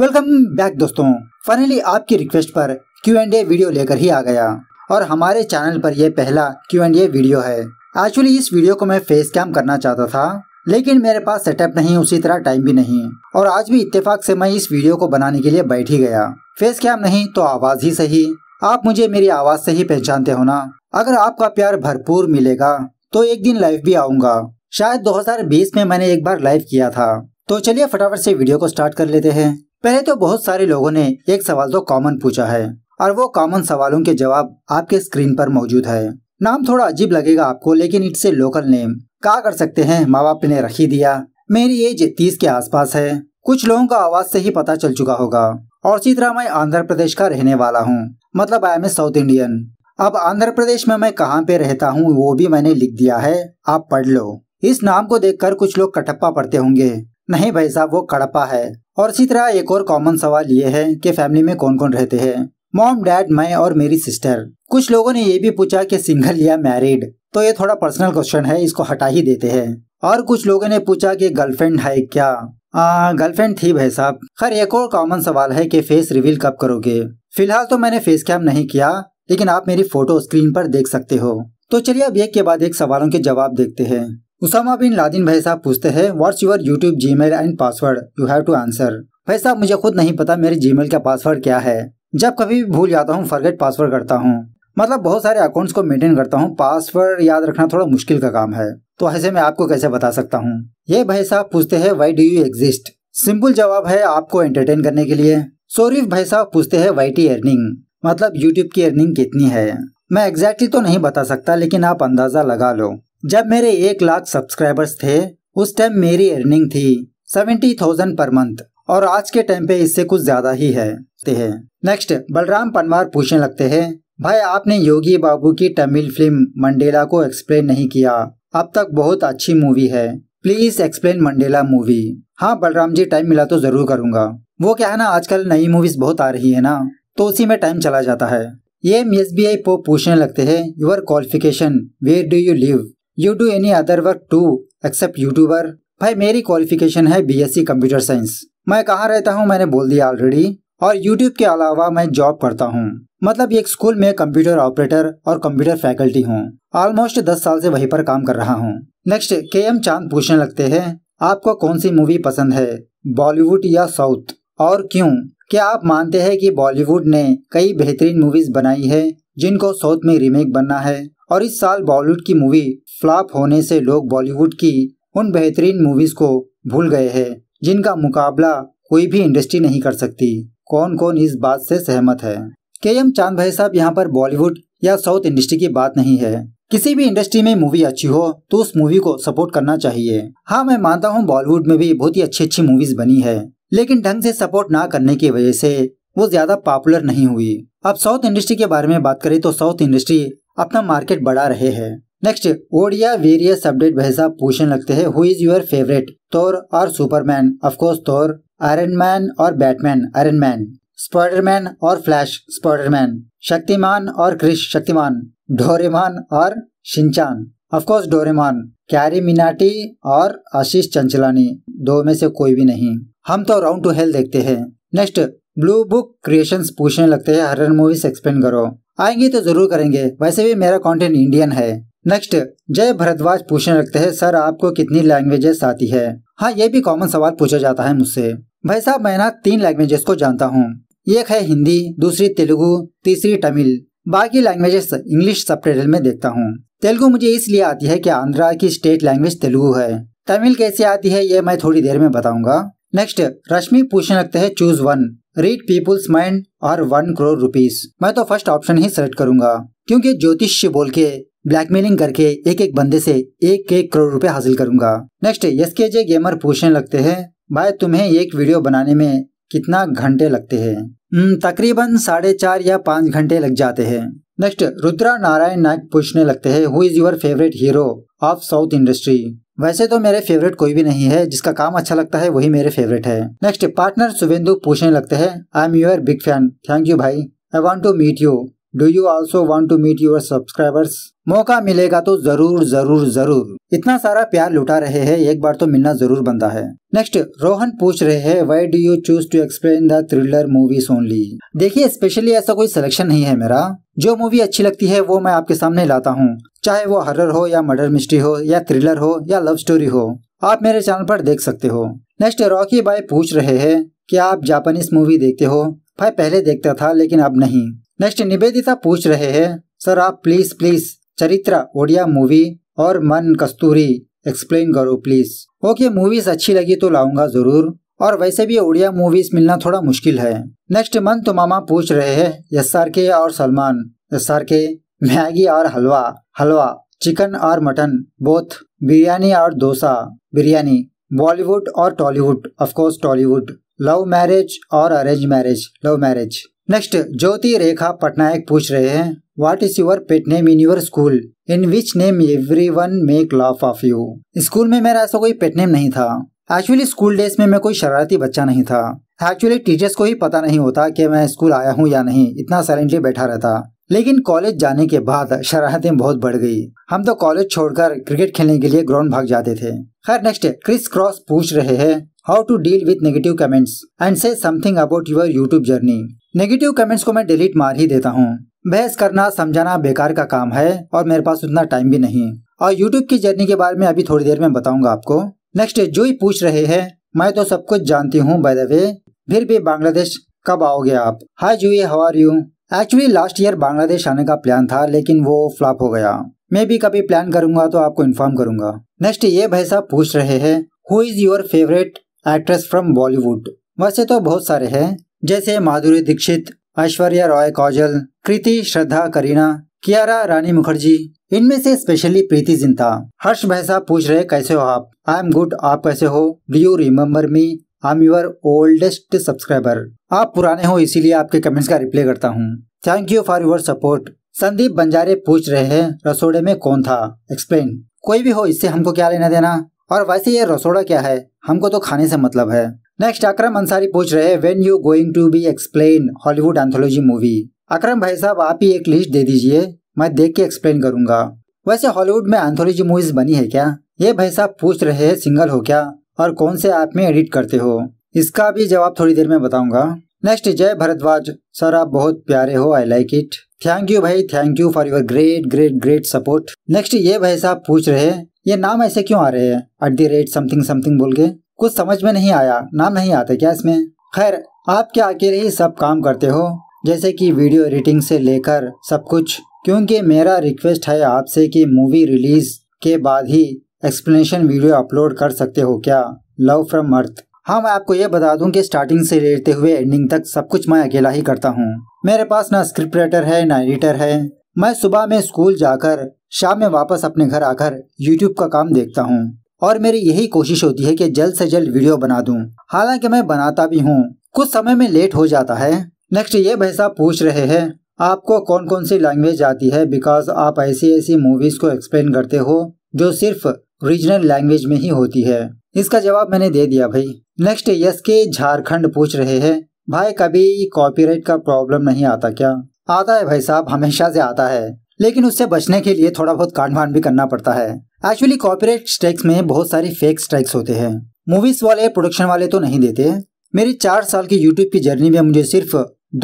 Welcome back दोस्तों finally आपकी request पर क्यू एंड ए वीडियो लेकर ही आ गया और हमारे चैनल पर यह पहला क्यू एंड ए वीडियो है एक्चुअली इस वीडियो को मैं फेस कैम करना चाहता था लेकिन मेरे पास सेटअप नहीं उसी तरह टाइम भी नहीं और आज भी इत्तेफाक से मैं इस वीडियो को बनाने के लिए बैठ ही गया फेस कैम नहीं तो आवाज ही सही आप मुझे मेरी आवाज से ही पहचानते हो ना अगर आपका प्यार भरपूर मिलेगा तो एक दिन लाइव भी आऊंगा शायद 2020 में मैंने एक बार लाइव किया था तो चलिए फटाफट से वीडियो को स्टार्ट कर लेते हैं पहले तो बहुत सारे लोगों ने एक सवाल तो कॉमन पूछा है और वो कॉमन सवालों के जवाब आपके स्क्रीन पर मौजूद है नाम थोड़ा अजीब लगेगा आपको लेकिन इट्स ए लोकल नेम क्या कर सकते हैं माँ बाप ने रखी दिया मेरी एज तीस के आसपास है कुछ लोगों का आवाज से ही पता चल चुका होगा और इसी तरह मैं आंध्र प्रदेश का रहने वाला हूँ मतलब I am a South Indian अब आंध्र प्रदेश में मैं कहाँ पे रहता हूँ वो भी मैंने लिख दिया है आप पढ़ लो इस नाम को देखकर कुछ लोग कटप्पा पढ़ते होंगे नहीं भाई साहब वो कड़प्पा है और इसी तरह एक और कॉमन सवाल ये है कि फैमिली में कौन कौन रहते हैं मॉम डैड मैं और मेरी सिस्टर कुछ लोगों ने ये भी पूछा कि सिंगल या मैरिड तो ये थोड़ा पर्सनल क्वेश्चन है इसको हटा ही देते हैं और कुछ लोगों ने पूछा कि गर्लफ्रेंड है क्या गर्लफ्रेंड थी भाई साहब खैर एक और कॉमन सवाल है कि फेस रिवील कब करोगे फिलहाल तो मैंने फेस कैम नहीं किया लेकिन आप मेरी फोटो स्क्रीन पर देख सकते हो तो चलिए अब एक के बाद एक सवालों के जवाब देखते हैं उसामा बिन लादिन भाई साहब पूछते हैं what's your YouTube Gmail and password you have to answer भाई साहब मुझे खुद नहीं पता मेरे जी का पासवर्ड क्या है जब कभी भी भूल जाता हूँ फॉरगेट पासवर्ड करता हूँ मतलब बहुत सारे अकाउंट्स को मेंटेन करता हूँ पासवर्ड याद रखना थोड़ा मुश्किल का काम है तो ऐसे मैं आपको कैसे बता सकता हूँ ये भाई साहब पूछते हैं why do you exist simple जवाब है आपको एंटरटेन करने के लिए सोरीफ भाई साहब पूछते हैं वाई टी अर्निंग मतलब यूट्यूब की अर्निंग कितनी है मैं एग्जैक्टली तो नहीं बता सकता लेकिन आप अंदाजा लगा लो जब मेरे एक लाख सब्सक्राइबर्स थे उस टाइम मेरी अर्निंग थी सेवेंटी थाउजेंड पर मंथ और आज के टाइम पे इससे कुछ ज्यादा ही है नेक्स्ट बलराम पनवार पूछने लगते हैं भाई आपने योगी बाबू की तमिल फिल्म मंडेला को एक्सप्लेन नहीं किया अब तक बहुत अच्छी मूवी है प्लीज एक्सप्लेन मंडेला मूवी हाँ बलराम जी टाइम मिला तो जरूर करूंगा वो क्या है ना आजकल नई मूवीज बहुत आ रही है ना तो उसी में टाइम चला जाता है ये एम एस बी आई पो पूछने लगते हैं your qualification where do you live you do any other work to except YouTuber भाई मेरी क्वालिफिकेशन है बीएससी कंप्यूटर साइंस मैं कहाँ रहता हूँ मैंने बोल दिया ऑलरेडी और यूट्यूब के अलावा मैं जॉब करता हूँ मतलब एक स्कूल में कंप्यूटर ऑपरेटर और कंप्यूटर फैकल्टी हूँ ऑलमोस्ट दस साल से वहीं पर काम कर रहा हूँ नेक्स्ट के एम चांद पूछने लगते हैं आपको कौन सी मूवी पसंद है बॉलीवुड या साउथ और क्यों क्या आप मानते हैं कि बॉलीवुड ने कई बेहतरीन मूवीज बनाई है जिनको साउथ में रीमेक बनना है और इस साल बॉलीवुड की मूवी फ्लॉप होने से लोग बॉलीवुड की उन बेहतरीन मूवीज को भूल गए हैं जिनका मुकाबला कोई भी इंडस्ट्री नहीं कर सकती कौन कौन इस बात से सहमत है के एम चांद भाई साहब यहाँ पर बॉलीवुड या साउथ इंडस्ट्री की बात नहीं है किसी भी इंडस्ट्री में मूवी अच्छी हो तो उस मूवी को सपोर्ट करना चाहिए हाँ मैं मानता हूँ बॉलीवुड में भी बहुत ही अच्छी अच्छी मूवीज बनी है लेकिन ढंग से सपोर्ट ना करने की वजह से वो ज्यादा पॉपुलर नहीं हुई अब साउथ इंडस्ट्री के बारे में बात करें तो साउथ इंडस्ट्री अपना मार्केट बढ़ा रहे हैं नेक्स्ट ओडिया वेरियस अपडेट भैसा पूछने लगते हैं who is your favourite Thor और Superman of course Thor Iron Man और बैटमैन आयरन मैन स्पाइडरमैन और फ्लैश स्पाइडरमैन शक्तिमान और क्रिश शक्तिमान डोरेमान और Shinchan of course Doraemon Carry Minati और आशीष चंचलानी दो में से कोई भी नहीं हम तो राउंड टू हेल देखते हैं नेक्स्ट ब्लू बुक क्रिएशन पूछने लगते हैं हरर मूवीज एक्सप्लेन करो आएंगे तो जरूर करेंगे वैसे भी मेरा कंटेंट इंडियन है नेक्स्ट जय भरद्वाज पूछने लगते हैं सर आपको कितनी लैंग्वेजेस आती है हाँ ये भी कॉमन सवाल पूछा जाता है मुझसे भाई साहब मैं ना तीन लैंग्वेजेस को जानता हूँ एक है हिंदी दूसरी तेलुगु तीसरी तमिल बाकी लैंग्वेजेस इंग्लिश सब में देखता हूँ तेलुगु मुझे इसलिए आती है कि आंध्रा की स्टेट लैंग्वेज तेलुगु है तमिल कैसे आती है ये मैं थोड़ी देर में बताऊंगा नेक्स्ट रश्मि पूछने लगते हैं choose one read people's mind और वन करोड़ रुपीज मैं तो फर्स्ट ऑप्शन ही सेलेक्ट करूंगा क्योंकि ज्योतिष बोल के ब्लैकमेलिंग करके एक एक बंदे से एक एक करोड़ रुपए हासिल करूंगा नेक्स्ट यस के जे गेमर पूछने लगते हैं भाई तुम्हें एक वीडियो बनाने में कितना घंटे लगते हैं हम्म, तकरीबन साढ़े चार या पाँच घंटे लग जाते हैं नेक्स्ट रुद्रा नारायण नायक पूछने लगते हैं who is your favourite hero of South industry वैसे तो मेरे फेवरेट कोई भी नहीं है जिसका काम अच्छा लगता है वही मेरे फेवरेट है नेक्स्ट पार्टनर शुभेंदु पूछने लगते हैं I am your big fan thank you भाई I want to meet you do you also want to meet your subscribers मौका मिलेगा तो जरूर जरूर जरूर इतना सारा प्यार लुटा रहे हैं एक बार तो मिलना जरूर बनता है नेक्स्ट रोहन पूछ रहे हैं why do you choose to explain the thriller movies only देखिए स्पेशली ऐसा कोई सिलेक्शन नहीं है मेरा जो मूवी अच्छी लगती है वो मैं आपके सामने लाता हूँ चाहे वो हरर हो या मर्डर मिस्ट्री हो या थ्रिलर हो या लव स्टोरी हो आप मेरे चैनल पर देख सकते हो नेक्स्ट रॉकी भाई पूछ रहे हैं कि आप जापानीज मूवी देखते हो भाई पहले देखता था लेकिन अब नहीं नेक्स्ट निवेदिता पूछ रहे हैं सर आप प्लीज प्लीज चरित्र ओडिया मूवी और मन कस्तूरी एक्सप्लेन करो प्लीज ओके मूवीज अच्छी लगी तो लाऊंगा जरूर और वैसे भी ओडिया मूवीज मिलना थोड़ा मुश्किल है नेक्स्ट मन तो मामा पूछ रहे हैं एस आर के और Salman S R K Maggi और हलवा हलवा चिकन और मटन बोथ बिरयानी और डोसा बिरयानी बॉलीवुड और Tollywood of course Tollywood love marriage और arrange marriage love marriage next Jyoti Rekha Patnaik पूछ रहे हैं what is your pet name in your school in which name everyone make love of you school में मेरा ऐसा कोई पेट नेम नहीं था एक्चुअली स्कूल डेज में मैं कोई शरारती बच्चा नहीं था एक्चुअली टीचर्स को ही पता नहीं होता कि मैं स्कूल आया हूँ या नहीं इतना साइलेंटली बैठा रहता लेकिन कॉलेज जाने के बाद शरारतें बहुत बढ़ गई हम तो कॉलेज छोड़कर क्रिकेट खेलने के लिए ग्राउंड भाग जाते थे खैर नेक्स्ट क्रिस क्रॉस पूछ रहे हैं how to deal with negative comments and say something about your YouTube journey negative comments को मैं डिलीट मार ही देता हूँ बहस करना समझाना बेकार का काम है और मेरे पास उतना टाइम भी नहीं और यूट्यूब की जर्नी के बारे में अभी थोड़ी देर में बताऊंगा आपको नेक्स्ट जो ही पूछ रहे हैं मैं तो सब कुछ जानती हूँ वे फिर भी बांग्लादेश कब आओगे आप हाय जूए how are you actually last year Bangladesh आने का प्लान था लेकिन वो फ्लॉप हो गया मैं भी कभी प्लान करूंगा तो आपको इन्फॉर्म करूंगा नेक्स्ट ये भाई साहब पूछ रहे हैं who is your favourite actress from Bollywood वैसे तो बहुत सारे हैं जैसे माधुरी दीक्षित ऐश्वर्या रॉय कौजल कृति श्रद्धा करीना कियारा रानी मुखर्जी इनमें से स्पेशली प्रीति जिंता हर्ष भैसा पूछ रहे कैसे हो आप आई एम गुड आप कैसे हो do you remember me I am your oldest subscriber आप पुराने हो इसीलिए आपके कमेंट्स का रिप्लाई करता हूँ thank you for your support Sandeep Banjare पूछ रहे हैं रसोड़े में कौन था एक्सप्लेन कोई भी हो इससे हमको क्या लेना देना और वैसे ये रसोड़ा क्या है हमको तो खाने से मतलब है नेक्स्ट अक्रम अंसारी पूछ रहे हैं when you going to be explain Hollywood anthology movie Akram भाई साहब आप ही एक लिस्ट दे दीजिए मैं देख के एक्सप्लेन करूंगा वैसे हॉलीवुड में एंथोलॉजी मूवीज बनी है क्या ये भाई साहब पूछ रहे हैं सिंगल हो क्या और कौन से ऐप में एडिट करते हो इसका भी जवाब थोड़ी देर में बताऊंगा नेक्स्ट जय भरद्वाज सर आप बहुत प्यारे हो I like it thank you भाई thank you for your great great great support next ये भाई साहब पूछ रहे ये नाम ऐसे क्यों आ रहे हैं at the rate something something बोल के कुछ समझ में नहीं आया नाम नहीं आते क्या इसमें खैर आप क्या अकेले ही सब काम करते हो जैसे कि वीडियो एडिटिंग से लेकर सब कुछ क्योंकि मेरा रिक्वेस्ट है आपसे कि मूवी रिलीज के बाद ही एक्सप्लेनेशन वीडियो अपलोड कर सकते हो क्या लव फ्रॉम अर्थ हाँ मैं आपको ये बता दूं कि स्टार्टिंग से लेते हुए एंडिंग तक सब कुछ मैं अकेला ही करता हूँ मेरे पास ना स्क्रिप्ट राइटर है ना एडिटर है मैं सुबह में स्कूल जाकर शाम में वापस अपने घर आकर यूट्यूब का काम देखता हूँ और मेरी यही कोशिश होती है कि जल्द से जल्द वीडियो बना दूं। हालांकि मैं बनाता भी हूँ कुछ समय में लेट हो जाता है नेक्स्ट ये भाई साहब पूछ रहे हैं आपको कौन कौन सी लैंग्वेज आती है बिकॉज आप ऐसी ऐसी मूवीज को एक्सप्लेन करते हो जो सिर्फ रीजनल लैंग्वेज में ही होती है इसका जवाब मैंने दे दिया भाई नेक्स्ट यस के झारखंड पूछ रहे हैं भाई कभी कॉपीराइट का प्रॉब्लम नहीं आता क्या आता है भाई साहब हमेशा से आता है लेकिन उससे बचने के लिए थोड़ा बहुत काट भी करना पड़ता है एक्चुअली कॉपीराइट स्ट्राइक्स में बहुत सारी फेक स्ट्राइक्स होते हैं मूवीज वाले प्रोडक्शन वाले तो नहीं देते मेरी चार साल की यूट्यूब की जर्नी में मुझे सिर्फ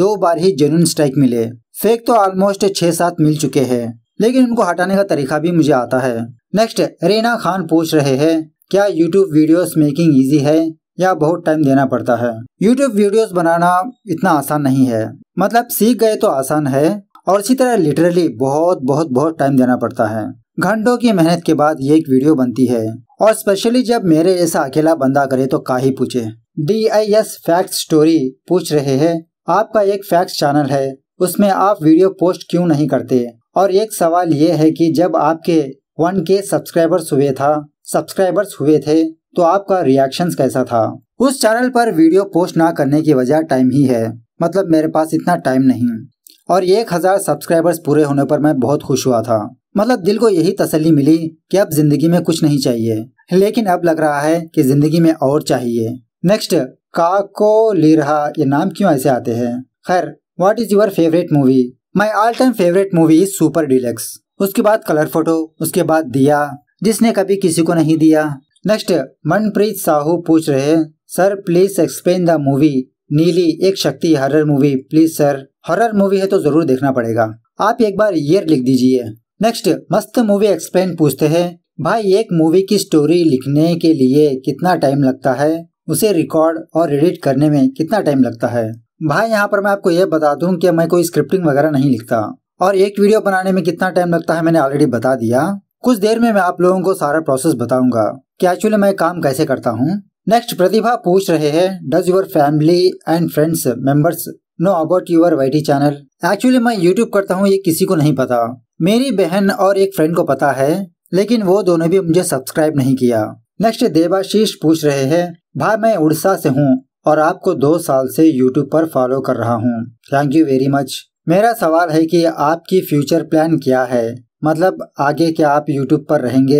दो बार ही जेन्यून स्ट्राइक मिले फेक तो ऑलमोस्ट छह सात मिल चुके हैं लेकिन उनको हटाने का तरीका भी मुझे आता है नेक्स्ट रीना खान पूछ रहे हैं क्या यूट्यूब वीडियोस मेकिंग इजी है या बहुत टाइम देना पड़ता है यूट्यूब वीडियोस बनाना इतना आसान नहीं है मतलब सीख गए तो आसान है और इसी तरह लिटरली बहुत बहुत बहुत टाइम देना पड़ता है घंटों की मेहनत के बाद ये एक वीडियो बनती है और स्पेशली जब मेरे जैसा अकेला बंदा करे तो का ही पूछे D I S fact story पूछ रहे हैं आपका एक फैक्ट चैनल है उसमें आप वीडियो पोस्ट क्यों नहीं करते और एक सवाल ये है कि जब आपके वन के सब्सक्राइबर्स हुए था सब्सक्राइबर्स हुए थे तो आपका रिएक्शन कैसा था उस चैनल पर वीडियो पोस्ट ना करने की वजह टाइम ही है मतलब मेरे पास इतना टाइम नहीं और एक हजार सब्सक्राइबर्स पूरे होने पर मैं बहुत खुश हुआ था मतलब दिल को यही तसल्ली मिली कि अब जिंदगी में कुछ नहीं चाहिए लेकिन अब लग रहा है कि जिंदगी में और चाहिए नेक्स्ट काको लीरहा ये नाम क्यों ऐसे आते हैं खैर what is your favourite movie my all time favourite movie is super deluxe उसके बाद कलर फोटो उसके बाद दिया जिसने कभी किसी को नहीं दिया नेक्स्ट मनप्रीत साहू पूछ रहे sir please explain the movie Neeli एक Shakti horror movie please sir horror movie है तो जरूर देखना पड़ेगा आप एक बार ईयर लिख दीजिए नेक्स्ट मस्त मूवी एक्सप्लेन पूछते हैं भाई एक मूवी की स्टोरी लिखने के लिए कितना टाइम लगता है उसे रिकॉर्ड और एडिट करने में कितना टाइम लगता है भाई यहाँ पर मैं आपको यह बता दूँ की मैं कोई स्क्रिप्टिंग वगैरह नहीं लिखता और एक वीडियो बनाने में कितना टाइम लगता है मैंने ऑलरेडी बता दिया कुछ देर में मैं आप लोगों को सारा प्रोसेस बताऊंगा कि एक्चुअली मैं काम कैसे करता हूँ नेक्स्ट प्रतिभा पूछ रहे हैं does your family and friends members know about your Y channel actually मैं यूट्यूब करता हूँ ये किसी को नहीं पता मेरी बहन और एक फ्रेंड को पता है लेकिन वो दोनों भी मुझे सब्सक्राइब नहीं किया नेक्स्ट देवाशीष पूछ रहे हैं भाई मैं उड़ीसा से हूँ और आपको दो साल से यूट्यूब पर फॉलो कर रहा हूँ थैंक यू वेरी मच मेरा सवाल है कि आपकी फ्यूचर प्लान क्या है मतलब आगे क्या आप यूट्यूब पर रहेंगे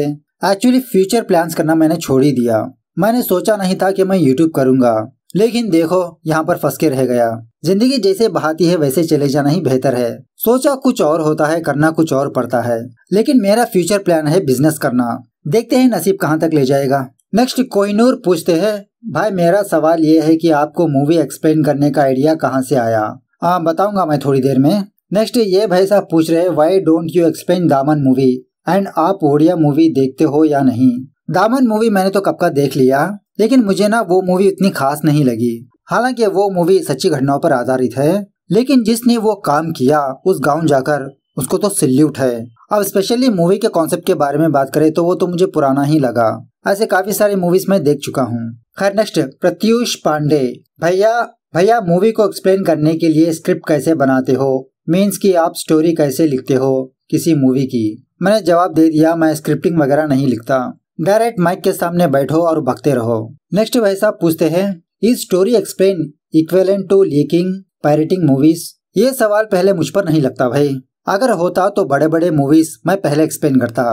एक्चुअली फ्यूचर प्लान्स करना मैंने छोड़ ही दिया मैंने सोचा नहीं था कि मैं यूट्यूब करूंगा लेकिन देखो यहाँ पर फंस के रह गया जिंदगी जैसे बहाती है वैसे चले जाना ही बेहतर है सोचा कुछ और होता है करना कुछ और पड़ता है लेकिन मेरा फ्यूचर प्लान है बिजनेस करना देखते हैं नसीब कहाँ तक ले जाएगा नेक्स्ट कोहिनूर पूछते हैं भाई मेरा सवाल ये है कि आपको मूवी एक्सप्लेन करने का आइडिया कहाँ से आया हाँ बताऊंगा मैं थोड़ी देर में नेक्स्ट ये भाई साहब पूछ रहे why don't you explain Daman movie and आप ओडिया मूवी देखते हो या नहीं दामन मूवी मैंने तो कब का देख लिया लेकिन मुझे ना वो मूवी इतनी खास नहीं लगी हालांकि वो मूवी सच्ची घटनाओं पर आधारित है लेकिन जिसने वो काम किया उस गांव जाकर उसको तो सिल्यूट है अब स्पेशली मूवी के कॉन्सेप्ट के बारे में बात करें तो वो तो मुझे पुराना ही लगा ऐसे काफी सारे मूवीज मैं देख चुका हूँ खैर नेक्स्ट प्रत्युष पांडे भैया भैया मूवी को एक्सप्लेन करने के लिए स्क्रिप्ट कैसे बनाते हो मीन्स कि आप स्टोरी कैसे लिखते हो किसी मूवी की मैंने जवाब दे दिया मैं स्क्रिप्टिंग वगैरह नहीं लिखता डायरेक्ट माइक के सामने बैठो और भगते रहो नेक्स्ट भाई साहब पूछते हैं is story explain equivalent to leaking pirating movies ये सवाल पहले मुझ पर नहीं लगता भाई अगर होता तो बड़े बड़े मूवीज मैं पहले एक्सप्लेन करता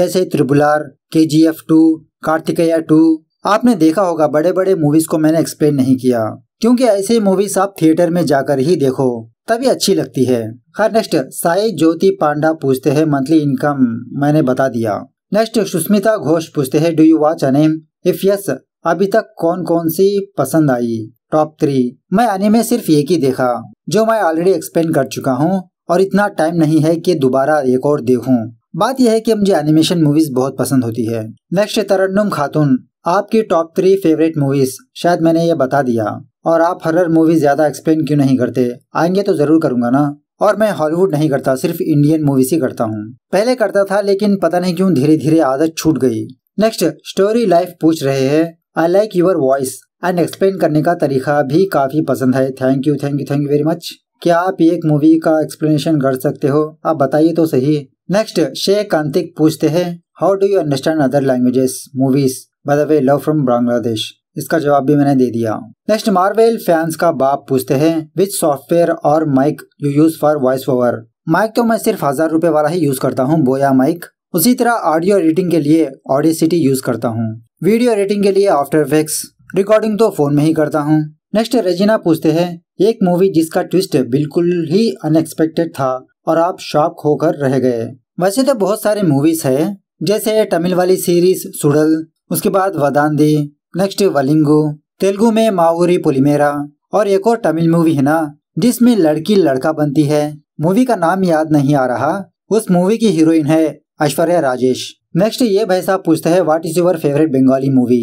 जैसे त्रिबुलर K G F two Karthikeya two आपने देखा होगा बड़े बड़े मूवीज को मैंने एक्सप्लेन नहीं किया क्योंकि ऐसे मूवीज आप थिएटर में जाकर ही देखो तभी अच्छी लगती है खैर नेक्स्ट साई ज्योति पांडा पूछते हैं मंथली इनकम मैंने बता दिया नेक्स्ट सुष्मिता घोष पूछते हैं do you watch anime if yes अभी तक कौन कौन सी पसंद आई टॉप थ्री मैं अनिमे सिर्फ एक ही देखा जो मैं ऑलरेडी एक्सप्लेन कर चुका हूँ और इतना टाइम नहीं है कि दोबारा एक और देखूं। बात यह है कि मुझे एनिमेशन मूवीज बहुत पसंद होती है नेक्स्ट तरन्नुम खातून आपकी टॉप थ्री फेवरेट मूवीज शायद मैंने ये बता दिया और आप हरर मूवी ज्यादा एक्सप्लेन क्यों नहीं करते आएंगे तो जरूर करूंगा ना और मैं हॉलीवुड नहीं करता सिर्फ इंडियन मूवीज ही करता हूँ पहले करता था लेकिन पता नहीं क्यों धीरे धीरे आदत छूट गई नेक्स्ट स्टोरी लाइफ पूछ रहे हैं I like your voice and explain करने का तरीका भी काफी पसंद है thank you thank you thank you very much क्या आप एक मूवी का एक्सप्लेनेशन कर सकते हो आप बताइए तो सही नेक्स्ट शेख कांतिक पूछते हैं how do you understand other languages movies by the way love from Bangladesh इसका जवाब भी मैंने दे दिया नेक्स्ट मार्वेल फैंस का बाप पूछते हैं विच सॉफ्टवेयर और mic you use for voice over mic तो मैं सिर्फ हजार रूपए वाला ही यूज करता हूँ बोया माइक उसी तरह ऑडियो एडिटिंग के लिए ऑडियो सिटी यूज करता हूँ वीडियो एडिटिंग के लिए आफ्टर इफेक्ट रिकॉर्डिंग तो फोन में ही करता हूँ नेक्स्ट रेजिना पूछते हैं एक मूवी जिसका ट्विस्ट बिल्कुल ही अनएक्सपेक्टेड था और आप शॉक होकर रह गए वैसे तो बहुत सारे मूवीज है जैसे तमिल वाली सीरीज सुडल उसके बाद वदान दी नेक्स्ट वलिंगू तेलुगु में माऊरी पुलिमेरा और एक और तमिल मूवी है ना जिसमें लड़की लड़का बनती है मूवी का नाम याद नहीं आ रहा उस मूवी की हीरोइन है ऐश्वर्या राजेश नेक्स्ट ये भाई साहब पूछते हैं what is your favourite Bengali movie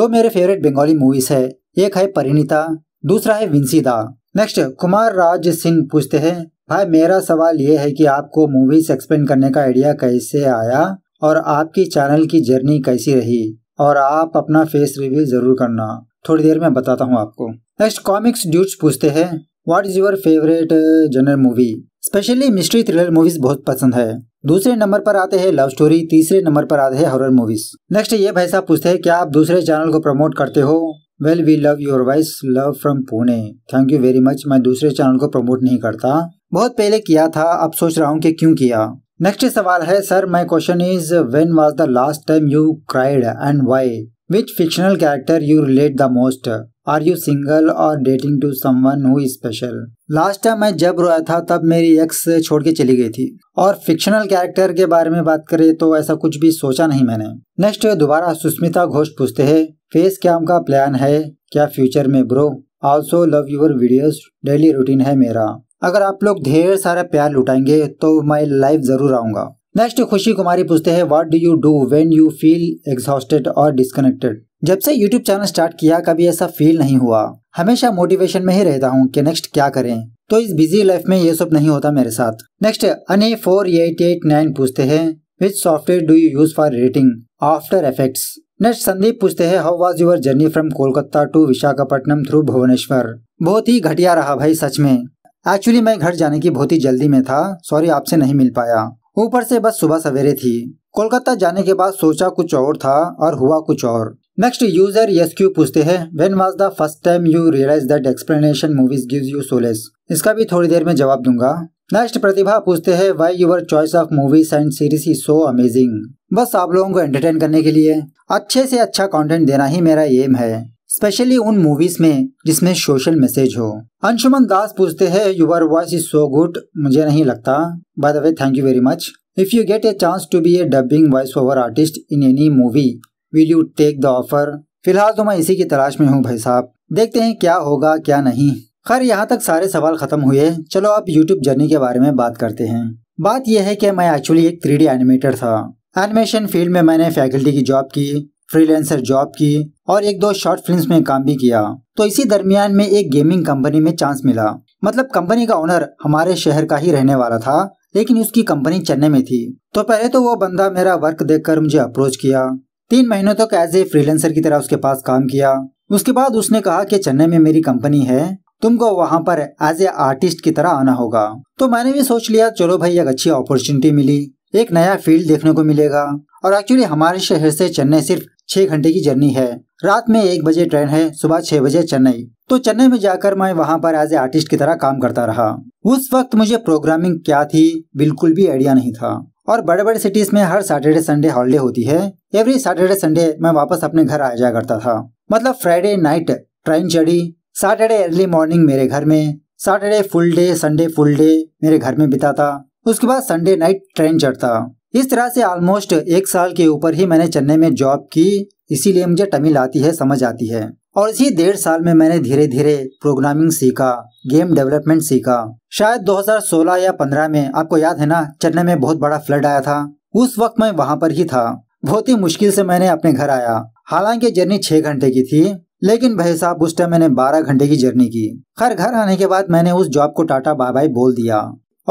दो मेरे फेवरेट बंगाली मूवीज है एक है परिणीता दूसरा है विंसीदा नेक्स्ट कुमार राज सिंह पूछते हैं भाई मेरा सवाल ये है कि आपको मूवीज एक्सप्लेन करने का आइडिया कैसे आया और आपकी चैनल की जर्नी कैसी रही और आप अपना फेस रिवील जरूर करना थोड़ी देर में बताता हूँ आपको नेक्स्ट कॉमिक्स ड्यूट्स पूछते हैं what is your favourite general movie specially mystery thriller movies बहुत पसंद है दूसरे नंबर पर आते हैं लव स्टोरी तीसरे नंबर पर आते हैं हॉरर मूवीज नेक्स्ट ये भाई साहब पूछते हैं क्या आप दूसरे चैनल को प्रमोट करते हो well we love your voice love from Pune thank you very much मैं दूसरे चैनल को प्रमोट नहीं करता बहुत पहले किया था अब सोच रहा हूँ कि क्यों किया नेक्स्ट सवाल है sir my question is when was the last time you cried and why which fictional character you relate the most are you single और dating to someone who is special last time मैं जब रोया था तब मेरी x छोड़ के चली गई थी और फिक्शनल कैरेक्टर के बारे में बात करें तो ऐसा कुछ भी सोचा नहीं मैंने नेक्स्ट दोबारा सुस्मिता घोष पूछते हैं फेस कैम का प्लान है क्या फ्यूचर में bro also love your video daily routine है मेरा अगर आप लोग ढेर सारा प्यार लुटाएंगे तो मैं लाइव जरूर आऊंगा नेक्स्ट खुशी कुमारी पूछते हैं what do you do when you feel exhausted और डिस्कनेक्टेड जब से यूट्यूब चैनल स्टार्ट किया कभी ऐसा फील नहीं हुआ हमेशा मोटिवेशन में ही रहता हूँ कि नेक्स्ट क्या करें तो इस बिजी लाइफ में ये सब नहीं होता मेरे साथ नेक्स्ट अने फोर एट एट नाइन पूछते हैं which software do you use for rating after effects next Sandeep पूछते हैं how was your journey from Kolkata to Visakhapatnam through Bhubaneswar बहुत ही घटिया रहा भाई सच में एक्चुअली मैं घर जाने की बहुत ही जल्दी में था सॉरी आपसे नहीं मिल पाया ऊपर से बस सुबह सवेरे थी कोलकाता जाने के बाद सोचा कुछ और था और हुआ कुछ और नेक्स्ट यूजर यस क्यू पूछते हैं when was the first time you realise that explanation movies gives you solace इसका भी थोड़ी देर में जवाब दूंगा नेक्स्ट प्रतिभा पूछते हैं why your choice of movies and series is so amazing बस आप लोगों को एंटरटेन करने के लिए अच्छे से अच्छा कंटेंट देना ही मेरा एम है स्पेशली उन मूवीज में जिसमें सोशल मैसेज हो अंशुमन दास पूछते हैं your voice is so good मुझे नहीं लगता by the way thank you very much if you get a chance to be a dubbing voice over artist in any movie will you take the offer फिलहाल तो मैं इसी की तलाश में हूँ भाई साहब देखते हैं क्या होगा क्या नहीं खैर यहाँ तक सारे सवाल खत्म हुए चलो आप यूट्यूब जर्नी के बारे में बात करते हैं बात यह है कि मैं एक्चुअली एक थ्री एनिमेटर था एनिमेशन फील्ड में मैंने फैकल्टी की जॉब की फ्रीलांसर जॉब की और एक दो शॉर्ट फिल्म्स में काम भी किया तो इसी दरमियान में एक गेमिंग कंपनी में चांस मिला मतलब कंपनी का ओनर हमारे शहर का ही रहने वाला था लेकिन उसकी कंपनी चेन्नई में थी तो पहले तो वो बंदा मेरा वर्क देख मुझे अप्रोच किया तीन महीनों तक एज ए फ्रीलेंसर की तरह उसके पास काम किया उसके बाद उसने कहा कि चेन्नई में मेरी कंपनी है तुमको वहाँ पर एज ए आर्टिस्ट की तरह आना होगा तो मैंने भी सोच लिया चलो भाई एक अच्छी अपॉर्चुनिटी मिली एक नया फील्ड देखने को मिलेगा और एक्चुअली हमारे शहर से चेन्नई सिर्फ छह घंटे की जर्नी है रात में एक बजे ट्रेन है सुबह छह बजे चेन्नई तो चेन्नई में जाकर मैं वहाँ पर एज ए आर्टिस्ट की तरह काम करता रहा उस वक्त मुझे प्रोग्रामिंग क्या थी बिल्कुल भी आइडिया नहीं था और बड़े बड़े सिटीज में हर सैटरडे संडे हॉलीडे होती है एवरी सैटरडे संडे मैं वापस अपने घर आ जाया करता था मतलब फ्राइडे नाइट ट्रेन चढ़ी सैटरडे अर्ली मॉर्निंग मेरे घर में Saturday full day Sunday full day मेरे घर में बिताता उसके बाद संडे नाइट ट्रेन चढ़ता इस तरह से ऑलमोस्ट एक साल के ऊपर ही मैंने चेन्नई में जॉब की इसीलिए मुझे तमिल आती है समझ आती है और इसी डेढ़ साल में मैंने धीरे धीरे प्रोग्रामिंग सीखा गेम डेवलपमेंट सीखा शायद 2016 या 15 में आपको याद है ना चेन्नई में बहुत बड़ा फ्लड आया था उस वक्त मैं वहाँ पर ही था बहुत ही मुश्किल से मैंने अपने घर आया हालांकि जर्नी छह घंटे की थी लेकिन भाई साहब उस टाइम मैंने बारह घंटे की जर्नी की खैर घर आने के बाद मैंने उस जॉब को टाटा बाय बाय बोल दिया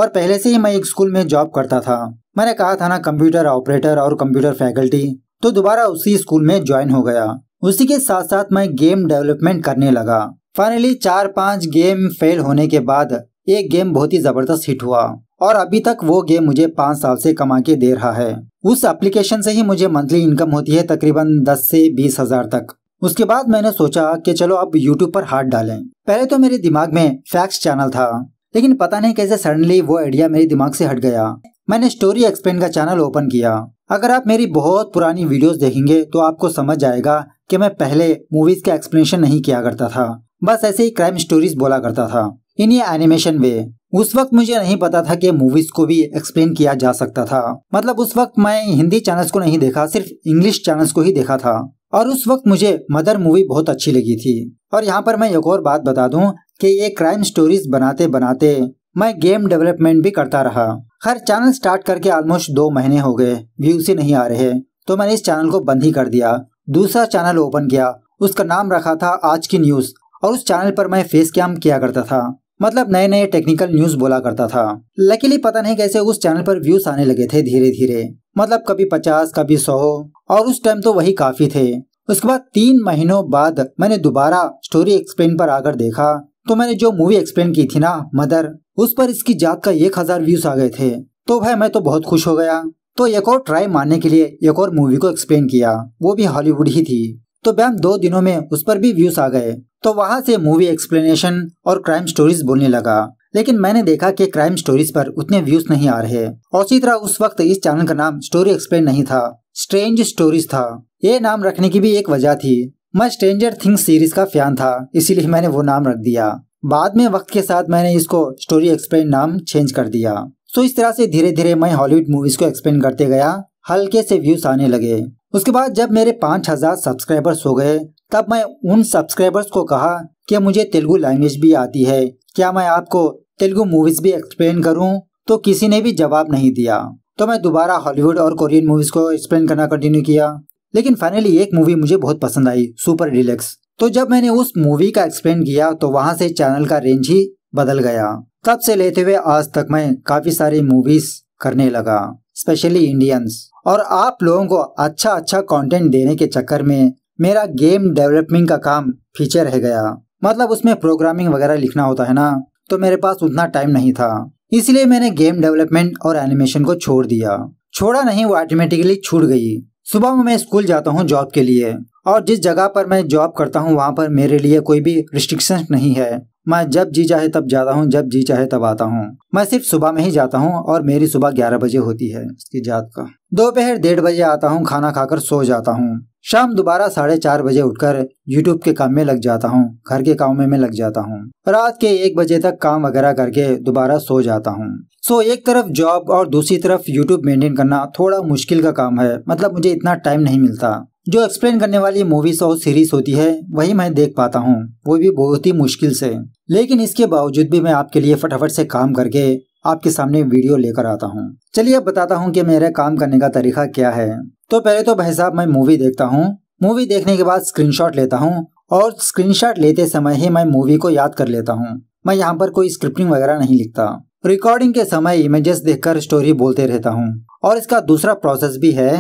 और पहले से ही मैं एक स्कूल में जॉब करता था मैंने कहा था ना कंप्यूटर ऑपरेटर और कंप्यूटर फैकल्टी तो दोबारा उसी स्कूल में ज्वाइन हो गया उसी के साथ साथ मैं गेम डेवलपमेंट करने लगा फाइनली चार पांच गेम फेल होने के बाद एक गेम बहुत ही जबरदस्त हिट हुआ और अभी तक वो गेम मुझे पाँच साल से कमा के दे रहा है उस एप्लीकेशन से ही मुझे मंथली इनकम होती है तकरीबन दस से बीस हजार तक उसके बाद मैंने सोचा कि चलो अब यूट्यूब पर हाथ डालें पहले तो मेरे दिमाग में फैक्स चैनल था लेकिन पता नहीं कैसे सडनली वो आइडिया मेरे दिमाग से हट गया मैंने स्टोरी एक्सप्लेन का चैनल ओपन किया अगर आप मेरी बहुत पुरानी वीडियोस देखेंगे तो आपको समझ जाएगा कि मैं पहले मूवीज का एक्सप्लेनेशन नहीं किया करता था बस ऐसे ही क्राइम स्टोरीज बोला करता था इन ये एनिमेशन वे उस वक्त मुझे नहीं पता था कि मूवीज को भी एक्सप्लेन किया जा सकता था मतलब उस वक्त मैं हिंदी चैनल्स को नहीं देखा सिर्फ इंग्लिश चैनल्स को ही देखा था और उस वक्त मुझे मदर मूवी बहुत अच्छी लगी थी और यहाँ पर मैं एक और बात बता दूँ कि ये क्राइम स्टोरीज बनाते बनाते मैं गेम डेवलपमेंट भी करता रहा खैर चैनल स्टार्ट करके ऑलमोस्ट दो महीने हो गए व्यूज ही नहीं आ रहे तो मैंने इस चैनल को बंद ही कर दिया दूसरा चैनल ओपन किया उसका नाम रखा था आज की न्यूज और उस चैनल पर मैं फेस कैम किया करता था मतलब नए नए टेक्निकल न्यूज बोला करता था लकीली पता नहीं कैसे उस चैनल पर व्यूज आने लगे थे धीरे धीरे मतलब कभी पचास कभी सौ और उस टाइम तो वही काफी थे उसके बाद तीन महीनों बाद मैंने दोबारा स्टोरी एक्सप्लेन पर आकर देखा तो मैंने जो मूवी एक्सप्लेन की थी ना मदर उस पर इसकी जात का एक हजार व्यूज आ गए थे तो भाई मैं तो बहुत खुश हो गया तो एक और ट्राई मारने के लिए एक और मूवी को एक्सप्लेन किया वो भी हॉलीवुड ही थी तो बैम दो दिनों में उस पर भी व्यूज आ गए तो वहाँ से मूवी एक्सप्लेनेशन और क्राइम स्टोरीज बोलने लगा लेकिन मैंने देखा कि क्राइम स्टोरीज पर उतने व्यूज नहीं आ रहे और इसी तरह उस वक्त इस चैनल का नाम स्टोरी एक्सप्लेन नहीं था स्ट्रेंज स्टोरीज था ये नाम रखने की भी एक वजह थी मैं स्ट्रेंजर थिंग्स सीरीज का फैन था इसीलिए मैंने वो नाम रख दिया बाद में वक्त के साथ मैंने इसको स्टोरी एक्सप्लेन नाम चेंज कर दिया तो इस तरह से धीरे धीरे मैं हॉलीवुड मूवीज को एक्सप्लेन करते गया हल्के से व्यूज आने लगे उसके बाद जब मेरे हजार सब्सक्राइबर्स हो गए तब मैं उन सब्सक्राइबर्स को कहा कि मुझे तेलुगु लैंग्वेज भी आती है क्या मैं आपको तेलुगु मूवीज भी एक्सप्लेन करूं तो किसी ने भी जवाब नहीं दिया तो मैं दोबारा हॉलीवुड और कोरियन मूवीज को एक्सप्लेन करना कंटिन्यू किया लेकिन फाइनली एक मूवी मुझे बहुत पसंद आई सुपर डिलेक्स तो जब मैंने उस मूवी का एक्सप्लेन किया तो वहाँ से चैनल का रेंज ही बदल गया तब से लेते हुए आज तक मैं काफी सारी मूवीज करने लगा स्पेशली इंडियंस और आप लोगों को अच्छा अच्छा कंटेंट देने के चक्कर में मेरा गेम डेवलपमेंट का काम फीचर रह गया मतलब उसमें प्रोग्रामिंग वगैरह लिखना होता है ना तो मेरे पास उतना टाइम नहीं था इसलिए मैंने गेम डेवलपमेंट और एनिमेशन को छोड़ दिया छोड़ा नहीं वो ऑटोमेटिकली छूट गई सुबह में मैं स्कूल जाता हूँ जॉब के लिए और जिस जगह पर मैं जॉब करता हूँ वहाँ पर मेरे लिए कोई भी रिस्ट्रिक्शन नहीं है मैं जब जी चाहे तब जाता हूँ जब जी चाहे तब आता हूँ मैं सिर्फ सुबह में ही जाता हूँ और मेरी सुबह ग्यारह बजे होती है इसकी जात का दोपहर डेढ़ बजे आता हूँ खाना खाकर सो जाता हूँ शाम दोबारा साढ़े चार बजे उठकर यूट्यूब के काम में लग जाता हूँ घर के काम में लग जाता हूँ रात के एक बजे तक काम वगैरह करके दोबारा सो जाता हूँ सो एक तरफ जॉब और दूसरी तरफ यूट्यूब मेंटेन करना थोड़ा मुश्किल का काम है मतलब मुझे इतना टाइम नहीं मिलता जो एक्सप्लेन करने वाली मूवीज और सीरीज होती है वही मैं देख पाता हूँ वो भी बहुत ही मुश्किल से लेकिन इसके बावजूद भी मैं आपके लिए फटाफट से काम करके आपके सामने वीडियो लेकर आता हूँ चलिए अब बताता हूँ कि मेरा काम करने का तरीका क्या है तो पहले तो भाई साहब मैं मूवी देखता हूँ मूवी देखने के बाद स्क्रीनशॉट लेता हूँ और स्क्रीनशॉट लेते समय ही मैं मूवी को याद कर लेता हूँ मैं यहाँ पर कोई स्क्रिप्टिंग वगैरह नहीं लिखता रिकॉर्डिंग के समय इमेजेस देखकर स्टोरी बोलते रहता हूँ और इसका दूसरा प्रोसेस भी है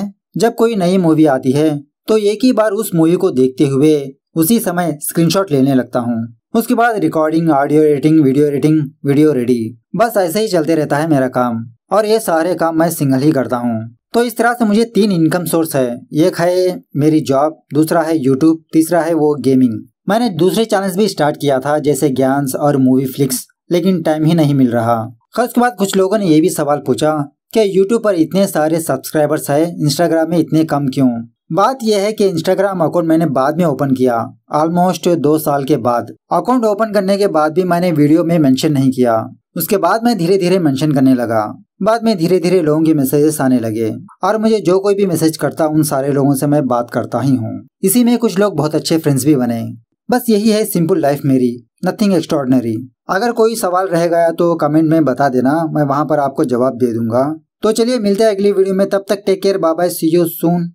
जब कोई नई मूवी आती है तो एक ही बार उस मूवी को देखते हुए उसी समय स्क्रीनशॉट लेने लगता हूँ उसके बाद recording audio editing video editing video ready बस ऐसे ही चलते रहता है मेरा काम और ये सारे काम मैं सिंगल ही करता हूँ तो इस तरह से मुझे तीन इनकम सोर्स है एक है मेरी जॉब दूसरा है यूट्यूब तीसरा है वो गेमिंग मैंने दूसरे चैनल भी स्टार्ट किया था जैसे ज्ञान और मूवी फ्लिक्स लेकिन टाइम ही नहीं मिल रहा खैर उसके बाद कुछ लोगों ने ये भी सवाल पूछा कि यूट्यूब पर इतने सारे सब्सक्राइबर्स है इंस्टाग्राम में इतने कम क्यों बात यह है कि इंस्टाग्राम अकाउंट मैंने बाद में ओपन किया ऑलमोस्ट दो साल के बाद अकाउंट ओपन करने के बाद भी मैंने वीडियो में मेंशन नहीं किया उसके बाद मैं धीरे धीरे मेंशन करने लगा बाद में धीरे धीरे लोगों के मैसेजेस आने लगे और मुझे जो कोई भी मैसेज करता उन सारे लोगों से मैं बात करता ही हूँ इसी में कुछ लोग बहुत अच्छे फ्रेंड्स भी बने बस यही है सिंपल लाइफ मेरी नथिंग एक्स्ट्रॉर्डनरी अगर कोई सवाल रह गया तो कमेंट में बता देना मैं वहाँ पर आपको जवाब दे दूंगा तो चलिए मिलते हैं अगली वीडियो में तब तक take care bye see you soon